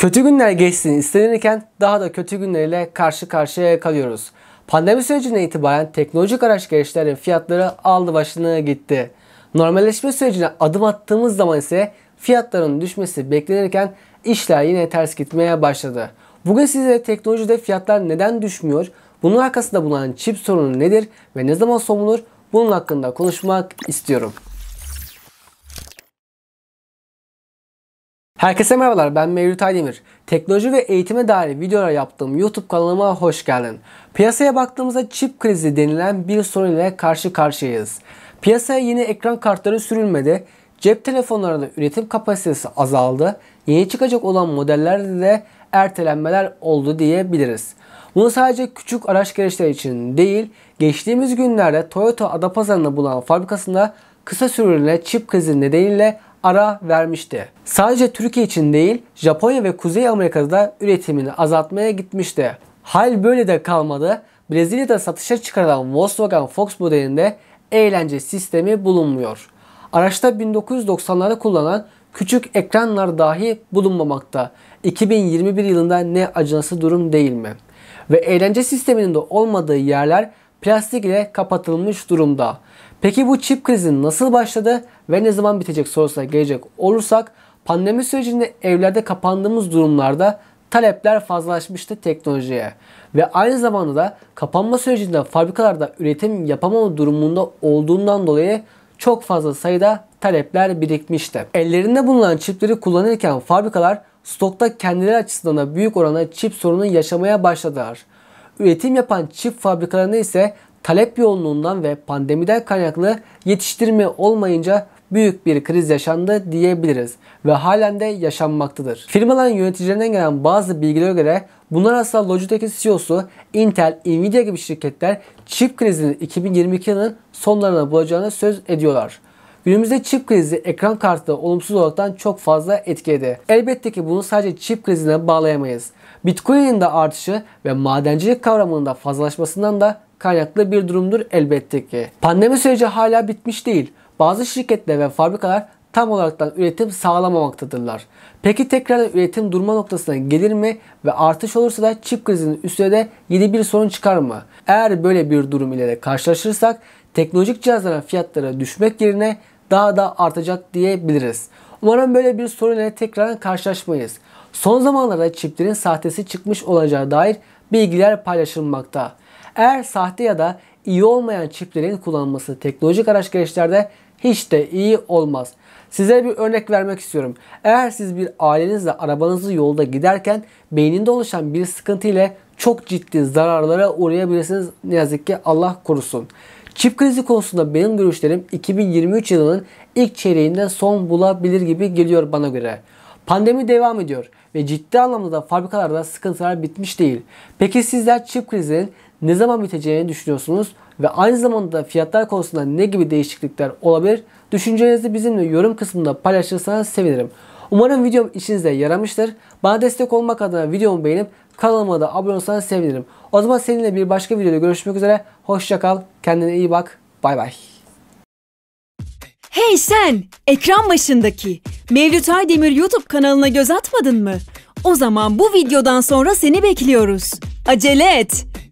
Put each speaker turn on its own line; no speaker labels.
Kötü günler geçsin istenirken daha da kötü günlerle karşı karşıya kalıyoruz. Pandemi sürecine itibaren teknolojik araç gelişlerin fiyatları aldı başını gitti. Normalleşme sürecine adım attığımız zaman ise fiyatların düşmesi beklenirken işler yine ters gitmeye başladı. Bugün size teknolojide fiyatlar neden düşmüyor, bunun arkasında bulunan çip sorunu nedir ve ne zaman somulur bunun hakkında konuşmak istiyorum. Herkese merhabalar ben Mevlüt Aydemir. Teknoloji ve eğitime dair videolar yaptığım YouTube kanalıma hoş geldin. Piyasaya baktığımızda çip krizi denilen bir sorun ile karşı karşıyayız. Piyasaya yeni ekran kartları sürülmedi. Cep telefonlarında üretim kapasitesi azaldı. Yeni çıkacak olan modellerde de ertelenmeler oldu diyebiliriz. Bunu sadece küçük araç gereçleri için değil, geçtiğimiz günlerde Toyota Adapazarı'nda bulunan fabrikasında kısa süreli çip krizi nedeniyle ara vermişti. Sadece Türkiye için değil Japonya ve Kuzey Amerika'da üretimini azaltmaya gitmişti. Hal böyle de kalmadı. Brezilya'da satışa çıkarılan Volkswagen Fox modelinde eğlence sistemi bulunmuyor. Araçta 1990'larda kullanılan küçük ekranlar dahi bulunmamakta. 2021 yılında ne acınası durum değil mi? Ve eğlence sisteminin de olmadığı yerler plastik ile kapatılmış durumda. Peki bu çip krizi nasıl başladı ve ne zaman bitecek sorusuna gelecek olursak pandemi sürecinde evlerde kapandığımız durumlarda talepler fazlalaşmıştı teknolojiye. Ve aynı zamanda da kapanma sürecinde fabrikalarda üretim yapamama durumunda olduğundan dolayı çok fazla sayıda talepler birikmişti. Ellerinde bulunan çipleri kullanırken fabrikalar stokta kendileri açısından da büyük oranda çip sorunu yaşamaya başladılar. Üretim yapan çift fabrikalarında ise talep yoğunluğundan ve pandemiden kaynaklı yetiştirme olmayınca büyük bir kriz yaşandı diyebiliriz ve halen de yaşanmaktadır. Firmaların yöneticilerinden gelen bazı bilgilere göre bunlar arasında Logitech'in CEO'su Intel, Nvidia gibi şirketler çip krizinin 2022 yılının sonlarına bulacağını söz ediyorlar. Günümüzde çip krizi ekran kartı olumsuz olaraktan çok fazla etkiledi. Elbette ki bunu sadece çip krizine bağlayamayız. Bitcoin'in de artışı ve madencilik kavramının da fazlalaşmasından da kaynaklı bir durumdur elbette ki. Pandemi süreci hala bitmiş değil. Bazı şirketler ve fabrikalar tam olaraktan üretim sağlamamaktadırlar. Peki tekrar üretim durma noktasına gelir mi ve artış olursa da çip krizinin üstüne de yeni bir sorun çıkar mı? Eğer böyle bir durum ile de karşılaşırsak teknolojik cihazların fiyatları düşmek yerine daha da artacak diyebiliriz. Umarım böyle bir soruyla tekrar karşılaşmayız. Son zamanlarda çiplerin sahtesi çıkmış olacağı dair bilgiler paylaşılmakta. Eğer sahte ya da iyi olmayan çiplerin kullanılması teknolojik araç gelişlerde hiç de iyi olmaz. Size bir örnek vermek istiyorum. Eğer siz bir ailenizle arabanızı yolda giderken beyninde oluşan bir sıkıntı ile çok ciddi zararlara uğrayabilirsiniz. Ne yazık ki Allah korusun. Çip krizi konusunda benim görüşlerim 2023 yılının ilk çeyreğinde son bulabilir gibi geliyor bana göre. Pandemi devam ediyor ve ciddi anlamda da fabrikalarda sıkıntılar bitmiş değil. Peki sizler çip krizinin ne zaman biteceğini düşünüyorsunuz ve aynı zamanda fiyatlar konusunda ne gibi değişiklikler olabilir? Düşüncelerinizi bizimle yorum kısmında paylaşırsanız sevinirim. Umarım videom işinize yaramıştır. Bana destek olmak adına videomu beğenip kanalıma da abone olsanız sevinirim. O zaman seninle bir başka videoda görüşmek üzere. Hoşçakal. Kendine iyi bak. Bay bay. Hey sen! Ekran başındaki Mevlüt Aydemir YouTube kanalına göz atmadın mı? O zaman bu videodan sonra seni bekliyoruz. Acele et!